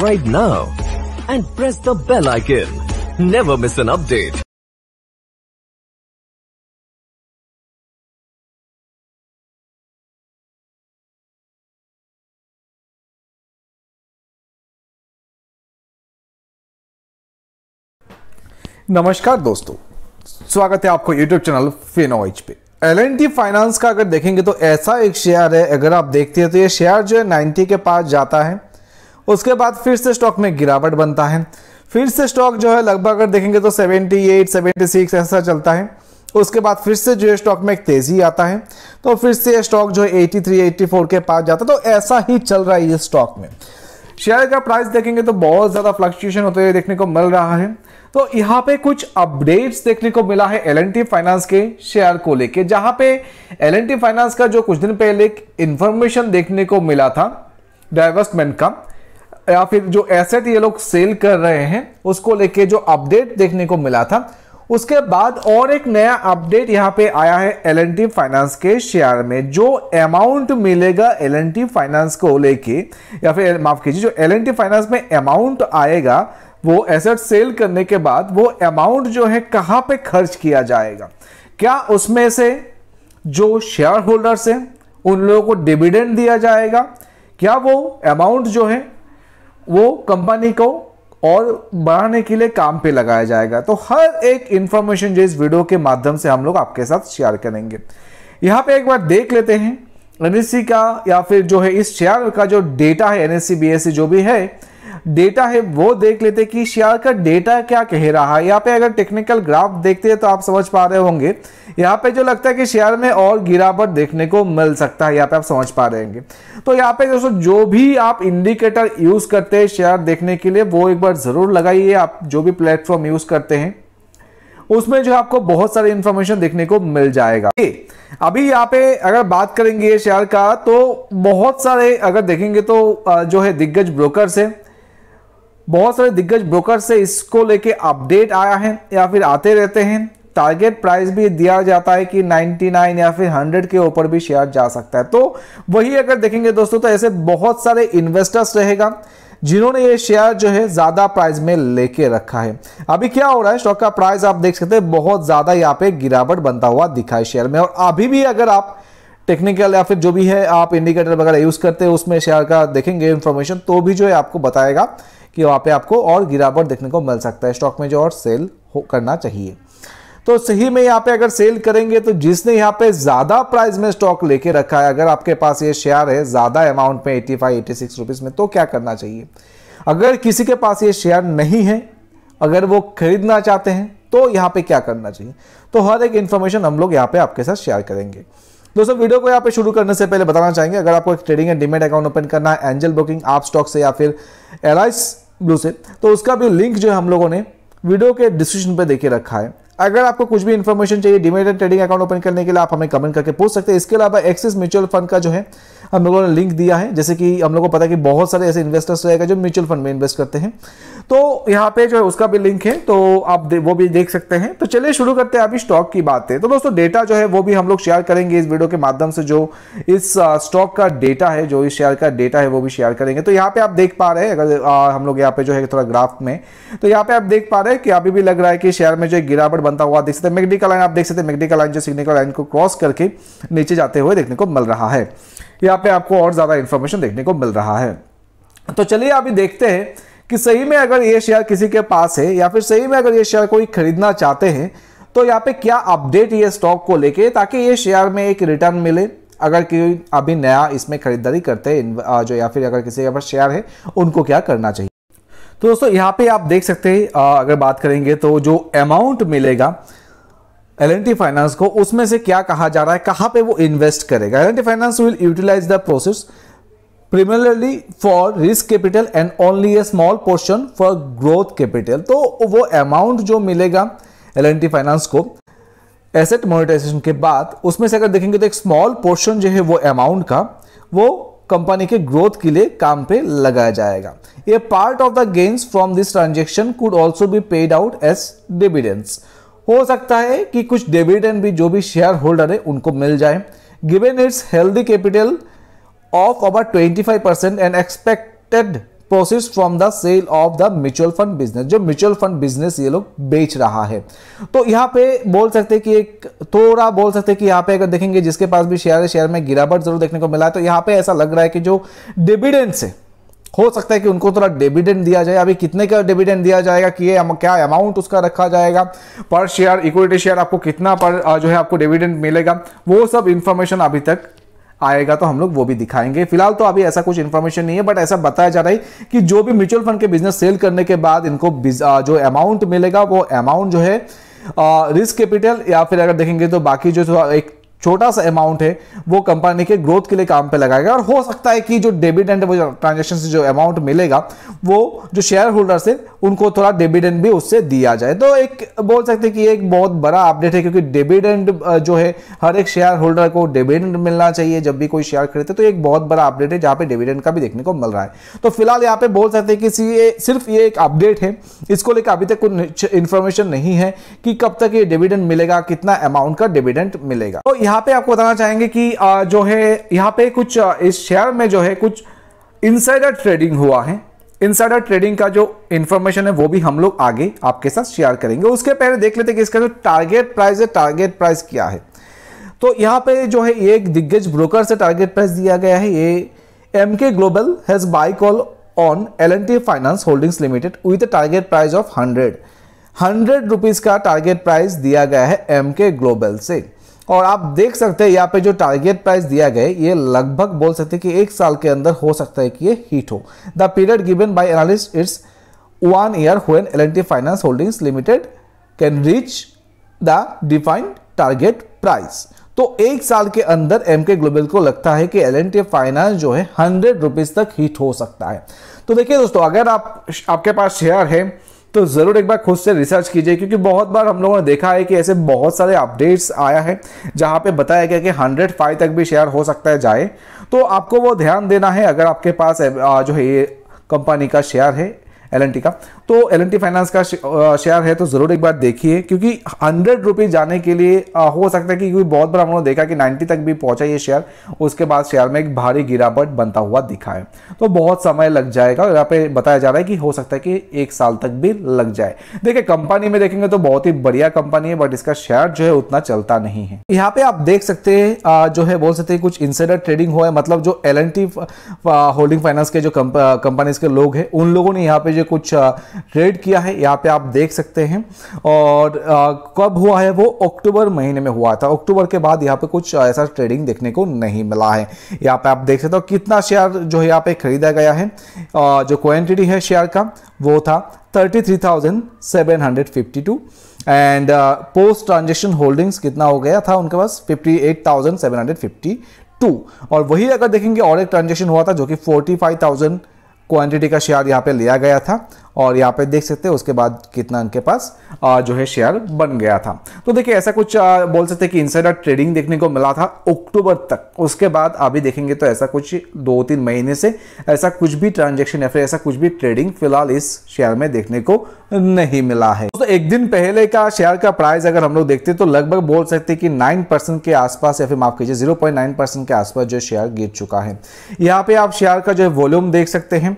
subscribe now and press the bell icon. Never miss an update. नमस्कार दोस्तों स्वागत है आपको यूट्यूब चैनल फिनोइच पे एल फाइनेंस का अगर देखेंगे तो ऐसा एक शेयर है अगर आप देखते हैं तो ये शेयर जो है 90 के पास जाता है उसके बाद फिर से स्टॉक में गिरावट बनता है फिर से स्टॉक जो है लगभग अगर देखेंगे तो 78, 76 ऐसा चलता है उसके बाद फिर से जो है स्टॉक में एक तेजी आता है तो फिर से स्टॉक जो है 83, 84 के पास जाता है तो ऐसा ही चल रहा है ये स्टॉक में शेयर का प्राइस देखेंगे तो बहुत ज़्यादा फ्लक्चुएशन होते हुए देखने को मिल रहा है तो यहाँ पे कुछ अपडेट्स देखने को मिला है एलएनटी फाइनेंस के शेयर को लेके जहां पे एलएनटी फाइनेंस का जो कुछ दिन पहले एक इन्फॉर्मेशन देखने को मिला था डाइवर्समेंट का या फिर जो एसेट ये लोग सेल कर रहे हैं उसको लेके जो अपडेट देखने को मिला था उसके बाद और एक नया अपडेट यहाँ पे आया है एल फाइनेंस के शेयर में जो अमाउंट मिलेगा एल एन टी फाइनेंस को लेके या फिर माफ कीजिए जो एल एन टी फाइनेंस में अमाउंट आएगा वो एसेट सेल करने के बाद वो अमाउंट जो है कहाँ पे खर्च किया जाएगा क्या उसमें से जो शेयर होल्डर्स हैं उन लोगों को डिविडेंड दिया जाएगा क्या वो अमाउंट जो है वो कंपनी को और बढ़ाने के लिए काम पे लगाया जाएगा तो हर एक इंफॉर्मेशन जो इस वीडियो के माध्यम से हम लोग आपके साथ शेयर करेंगे यहाँ पे एक बार देख लेते हैं एनएससी का या फिर जो है इस शेयर का जो डेटा है एनएससी एस जो भी है डेटा है वो देख लेते कि शेयर का डेटा क्या कह रहा है यहाँ पे अगर टेक्निकल ग्राफ देखते हैं तो आप समझ पा रहे होंगे यहाँ पे जो लगता है कि शेयर में और गिरावट देखने को मिल सकता है यहाँ पे आप समझ पा रहे होंगे तो यहाँ पे दोस्तों जो भी आप इंडिकेटर यूज करते हैं शेयर देखने के लिए वो एक बार जरूर लगाइए आप जो भी प्लेटफॉर्म यूज करते हैं उसमें जो आपको बहुत सारी इंफॉर्मेशन देखने को मिल जाएगा अभी यहाँ पे अगर बात करेंगे शेयर का तो बहुत सारे अगर देखेंगे तो जो है दिग्गज ब्रोकर्स है बहुत सारे दिग्गज ब्रोकर से इसको लेके अपडेट आया है या फिर आते रहते हैं टारगेट प्राइस भी दिया जाता है कि 99 या फिर 100 के ऊपर भी शेयर जा सकता है तो वही अगर देखेंगे दोस्तों तो ऐसे बहुत सारे इन्वेस्टर्स रहेगा जिन्होंने ये शेयर जो है ज्यादा प्राइस में लेके रखा है अभी क्या हो रहा है स्टॉक का प्राइस आप देख सकते हैं बहुत ज्यादा यहाँ पे गिरावट बनता हुआ दिखा है शेयर में और अभी भी अगर आप टेक्निकल या फिर जो भी है आप इंडिकेटर वगैरह यूज़ करते हैं उसमें शेयर का देखेंगे इन्फॉर्मेशन तो भी जो है आपको बताएगा कि वहाँ पे आपको और गिरावट देखने को मिल सकता है स्टॉक में जो और सेल हो करना चाहिए तो सही में यहाँ पे अगर सेल करेंगे तो जिसने यहाँ पे ज़्यादा प्राइस में स्टॉक लेके रखा है अगर आपके पास ये शेयर है ज़्यादा अमाउंट में eighty five eighty six rupees में तो क्या करना चाहिए अगर किसी के पास ये शेयर नहीं है अगर वो खरीदना चाहते हैं तो यहाँ पे क्या करना चाहिए तो हर एक इन्फॉर्मेशन हम लोग यहाँ पे आपके साथ शेयर करेंगे दोस्तों वीडियो को यहाँ पे शुरू करने से पहले बताना चाहेंगे अगर आपको एक trading and demat account open करना है एंजल बुकिंग आप स्टॉक से या फिर एलाइस ब्लू से तो उसका भी लिंक जो है हम लोगों ने वीडियो के डिस्क्रिप्शन पर देखे रखा है अगर आपको कुछ भी इन्फॉर्मेशन चाहिए demat and trading account open करने के लिए आप हमें कमेंट करके पूछ सकते हैं इसके अलावा एक्सिस म्यूचुअल फंड का जो है हम लोगों ने लिंक दिया है जैसे कि हम लोग को पता है कि बहुत सारे ऐसे इन्वेस्टर्स रहेगा जो म्यूचुअल फंड में इन्वेस्ट करते हैं तो यहाँ पे जो है उसका भी लिंक है तो आप वो भी देख सकते हैं तो चलिए शुरू करते हैं अभी स्टॉक की बात है तो दोस्तों डेटा जो है वो भी हम लोग शेयर करेंगे इस वीडियो के माध्यम से जो इस स्टॉक का डेटा है जो इस शेयर का डेटा है वो भी शेयर करेंगे तो यहाँ पे आप देख पा रहे हैं अगर हम लोग यहाँ पे जो है थोड़ा ग्राफ में तो यहाँ पे आप देख पा रहे हैं कि अभी भी लग रहा है कि शेयर में जो गिरावट बनता हुआ देख सकते हैं मेगडी लाइन आप देख सकते हैं मेगडी लाइन जो सिग्निकल लाइन को क्रॉस करके नीचे जाते हुए देखने को मिल रहा है यहाँ पे आपको और ज़्यादा इन्फॉर्मेशन देखने को मिल रहा है तो चलिए अभी देखते हैं कि सही में अगर ये शेयर किसी के पास है या फिर सही में अगर ये शेयर कोई खरीदना चाहते हैं तो यहाँ पे क्या अपडेट ये स्टॉक को लेके ताकि ये शेयर में एक रिटर्न मिले अगर कोई अभी नया इसमें खरीदारी करते हैं जो या फिर अगर किसी के पास शेयर है उनको क्या करना चाहिए तो दोस्तों यहाँ पे आप देख सकते हैं अगर बात करेंगे तो जो अमाउंट मिलेगा एल फाइनेंस को उसमें से क्या कहा जा रहा है कहां पे वो इन्वेस्ट करेगा L finance will utilise the process primarily for risk capital and only a small portion for growth capital तो वो अमाउंट जो मिलेगा एल फाइनेंस को एसेट मोनिटाइजेशन के बाद उसमें से अगर देखेंगे तो एक स्मॉल पोर्शन जो है वो अमाउंट का वो कंपनी के ग्रोथ के लिए काम पे लगाया जाएगा a part of the gains from this transaction could also be paid out as dividends हो सकता है कि कुछ डिविडेंड भी जो भी शेयर होल्डर है उनको मिल जाए given its healthy capital of about twenty five percent and expected process from the sale of the mutual fund business जो म्यूचुअल फंड बिजनेस ये लोग बेच रहा है तो यहाँ पे बोल सकते हैं कि एक थोड़ा बोल सकते हैं कि यहाँ पे अगर देखेंगे जिसके पास भी शेयर है शेयर में गिरावट जरूर देखने को मिला है तो यहाँ पे ऐसा लग रहा है कि जो डिविडेंड्स है हो सकता है कि उनको थोड़ा डिविडेंड दिया जाए अभी कितने का डिविडेंड दिया जाएगा कि ये क्या अमाउंट उसका रखा जाएगा पर शेयर इक्विटी शेयर आपको कितना पर जो है आपको डिविडेंड मिलेगा वो सब इन्फॉर्मेशन अभी तक आएगा तो हम लोग वो भी दिखाएंगे फिलहाल तो अभी ऐसा कुछ इन्फॉर्मेशन नहीं है बट ऐसा बताया जा रहा है कि जो भी म्यूचुअल फंड के बिजनेस सेल करने के बाद इनको जो अमाउंट मिलेगा वो अमाउंट जो है रिस्क कैपिटल या फिर अगर देखेंगे तो बाकी जो एक छोटा सा अमाउंट है वो कंपनी के ग्रोथ के लिए काम पे लगाएगा और हो सकता है कि जो डेबिडेंट वो ट्रांजेक्शन से जो अमाउंट मिलेगा वो जो शेयर होल्डर से उनको थोड़ा डेबिडेंट भी उससे दिया जाए तो एक बोल सकते हैं कि एक बहुत बड़ा अपडेट है क्योंकि डेबिडेंट जो है हर एक शेयर होल्डर को डेबिडेंट मिलना चाहिए जब भी कोई शेयर खरीदते तो एक बहुत बड़ा अपडेट है जहाँ पे डेबिडेंट का भी देखने को मिल रहा है तो फिलहाल यहाँ पे बोल सकते हैं कि ये सिर्फ ये एक अपडेट है इसको लेकर अभी तक कोई इन्फॉर्मेशन नहीं है कि कब तक ये डिविडेंड मिलेगा कितना अमाउंट का डिविडेंट मिलेगा तो यहाँ पे आपको बताना चाहेंगे कि जो है यहाँ पे कुछ इस शेयर में जो है कुछ इनसाइडर ट्रेडिंग हुआ है इनसाइडर ट्रेडिंग का जो इन्फॉर्मेशन है वो भी हम लोग आगे आपके साथ शेयर करेंगे उसके पहले देख लेते कि इसका जो टारगेट प्राइस है टारगेट प्राइस क्या है तो यहाँ पे जो है एक दिग्गज ब्रोकर से टारगेट प्राइस दिया गया है ये M K global has buy call on L N T finance holdings limited with target price of hundred hundred rupees का टारगेट प्राइस दिया गया है एम के ग्लोबल से और आप देख सकते हैं यहाँ पे जो टारगेट प्राइस दिया गया ये लगभग बोल सकते हैं कि एक साल के अंदर हो सकता है कि ये हिट हो the period given by analyst it's one year when L finance holdings limited can reach the defined target price तो एक साल के अंदर एम के ग्लोबल को लगता है कि एल एन टी फाइनेंस जो है हंड्रेड रुपीज तक हिट हो सकता है तो देखिए दोस्तों अगर आप आपके पास शेयर है तो ज़रूर एक बार खुद से रिसर्च कीजिए क्योंकि बहुत बार हम लोगों ने देखा है कि ऐसे बहुत सारे अपडेट्स आया है जहाँ पे बताया गया कि हंड्रेड फाइव तक भी शेयर हो सकता है जाए तो आपको वो ध्यान देना है अगर आपके पास जो है ये कंपनी का शेयर है एल का तो एल फाइनेंस का शेयर है तो ज़रूर एक बार देखिए क्योंकि हंड्रेड रुपीज़ जाने के लिए हो सकता है कि क्योंकि बहुत बार हम देखा कि नाइन्टी तक भी पहुंचा ये शेयर उसके बाद शेयर में एक भारी गिरावट बनता हुआ दिखा है तो बहुत समय लग जाएगा यहाँ पे बताया जा रहा है कि हो सकता है कि एक साल तक भी लग जाए देखिए कंपनी में देखेंगे तो बहुत ही बढ़िया कंपनी है बट इसका शेयर जो है उतना चलता नहीं है यहाँ पे आप देख सकते हैं जो है बोल सकते हैं कुछ इंसाइडर ट्रेडिंग हुआ है मतलब जो एल होल्डिंग फाइनेंस के जो कंपनीज के लोग हैं उन लोगों ने यहाँ पे जो कुछ ट्रेड किया है यहाँ पे आप देख सकते हैं और आ, कब हुआ है वो अक्टूबर महीने में हुआ था अक्टूबर के बाद यहाँ पे कुछ ऐसा ट्रेडिंग देखने को नहीं मिला है यहाँ पे आप देख सकते हो कितना शेयर जो है यहाँ पे खरीदा गया है आ, जो क्वान्टिटी है शेयर का वो था 33,752 एंड पोस्ट ट्रांजेक्शन होल्डिंग्स कितना हो गया था उनके पास 58,752 और वही अगर देखेंगे और एक ट्रांजेक्शन हुआ था जो कि 45,000 क्वांटिटी का शेयर यहाँ पे लिया गया था और यहाँ पे देख सकते हैं उसके बाद कितना इनके पास जो है शेयर बन गया था तो देखिए ऐसा कुछ बोल सकते हैं कि इंसाइडर ट्रेडिंग देखने को मिला था अक्टूबर तक उसके बाद अभी देखेंगे तो ऐसा कुछ दो तीन महीने से ऐसा कुछ भी ट्रांजेक्शन या फिर ऐसा कुछ भी ट्रेडिंग फिलहाल इस शेयर में देखने को नहीं मिला है तो एक दिन पहले का शेयर का प्राइस अगर हम लोग देखते तो लगभग बोल सकते कि नाइन परसेंट के आसपास या फिर माफ कीजिए जीरो पॉइंट नाइन परसेंट के आसपास जो शेयर गिर चुका है यहाँ पे आप शेयर का जो वॉल्यूम देख सकते हैं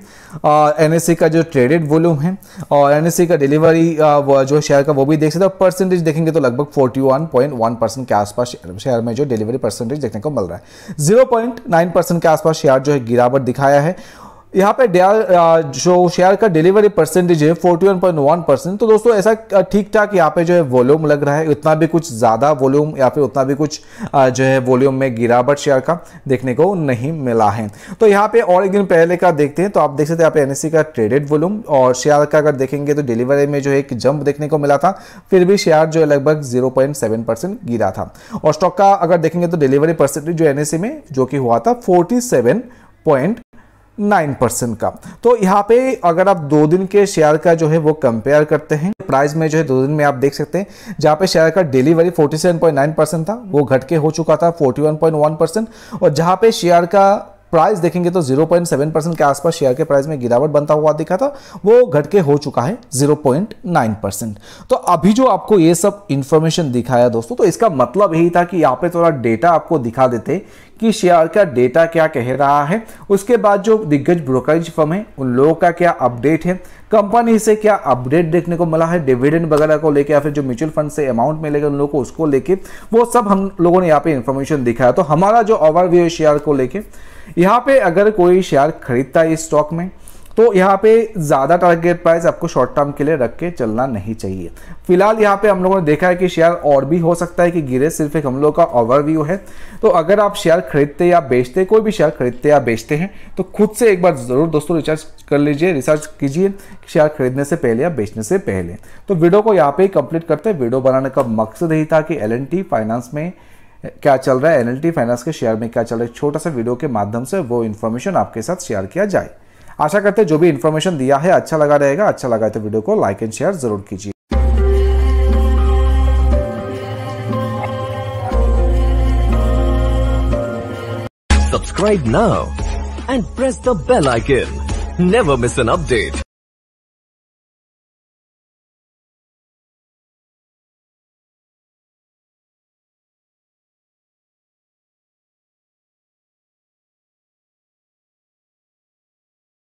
एनएससी e का जो ट्रेडेड वॉल्यूम वॉल्यूम है और एन का डिलीवरी uh, जो शेयर का वो भी देख सकते हैं परसेंटेज देखेंगे तो लगभग 41.1 परसेंट के आसपास शेयर में जो डिलीवरी परसेंटेज देखने को मिल रहा है 0.9 परसेंट के आसपास शेयर जो है गिरावट दिखाया है यहाँ पे डेयर uh, जो शेयर का डिलीवरी परसेंटेज है forty one point one percent तो दोस्तों ऐसा uh, ठीक ठाक यहाँ पे जो है वॉल्यूम लग रहा है उतना भी कुछ ज़्यादा वॉल्यूम या फिर उतना भी कुछ uh, जो है वॉल्यूम में गिरावट शेयर का देखने को नहीं मिला है तो यहाँ पे और एक दिन पहले का देखते हैं तो आप देख सकते हैं यहाँ पे एनएससी e का ट्रेडेड वॉल्यूम और शेयर का अगर देखेंगे तो डिलीवरी में जो है एक जंप देखने को मिला था फिर भी शेयर जो है लगभग जीरो गिरा था और स्टॉक का अगर देखेंगे तो डिलीवरी परसेंटेज जो एनएससी e में जो कि हुआ था फोर्टी पॉइंट नाइन परसेंट का तो यहाँ पे अगर आप दो दिन के शेयर का जो है वो कंपेयर करते हैं प्राइस में जो है दो दिन में आप देख सकते हैं जहाँ पे शेयर का सेवन पॉइंट 47.9 परसेंट था वो घट के हो चुका था 41.1 परसेंट और जहाँ पे शेयर का प्राइस देखेंगे तो 0.7 परसेंट के आसपास शेयर के प्राइस में गिरावट बनता हुआ दिखा था वो घट के हो चुका है 0.9 परसेंट तो अभी जो आपको ये सब इंफॉर्मेशन दिखाया दोस्तों तो इसका मतलब यही था कि यहाँ पे थोड़ा डेटा आपको दिखा देते कि शेयर का डेटा क्या कह रहा है उसके बाद जो दिग्गज ब्रोकरेज फर्म है उन लोगों का क्या अपडेट है कंपनी से क्या अपडेट देखने को मिला है डिविडेंड वगैरह को लेकर या फिर जो म्यूचुअल फंड से अमाउंट मिलेगा उन लोगों को उसको लेके वो सब हम लोगों ने यहाँ पे इन्फॉर्मेशन दिखाया तो हमारा जो ओवरव्यू है शेयर को लेके यहाँ पे अगर कोई शेयर खरीदता है इस स्टॉक में तो यहाँ पे ज़्यादा टारगेट प्राइस आपको शॉर्ट टर्म के लिए रख के चलना नहीं चाहिए फिलहाल यहाँ पे हम लोगों ने देखा है कि शेयर और भी हो सकता है कि गिरे सिर्फ एक हम लोग का ओवरव्यू है तो अगर आप शेयर खरीदते या बेचते कोई भी शेयर खरीदते या बेचते हैं तो खुद से एक बार ज़रूर दोस्तों रिसर्च कर लीजिए रिसर्च कीजिए शेयर खरीदने से पहले या बेचने से पहले तो वीडियो को यहाँ पर कंप्लीट करते हैं वीडियो बनाने का मकसद यही था कि एल फाइनेंस में क्या चल रहा है एनएलटी फाइनेंस के शेयर में क्या चल रहा है छोटा सा वीडियो के माध्यम से वो इन्फॉर्मेशन आपके साथ शेयर किया जाए आशा करते हैं जो भी इन्फॉर्मेशन दिया है अच्छा लगा रहेगा अच्छा लगा तो वीडियो को लाइक एंड शेयर जरूर कीजिए Subscribe now and press the bell icon. Never miss an update.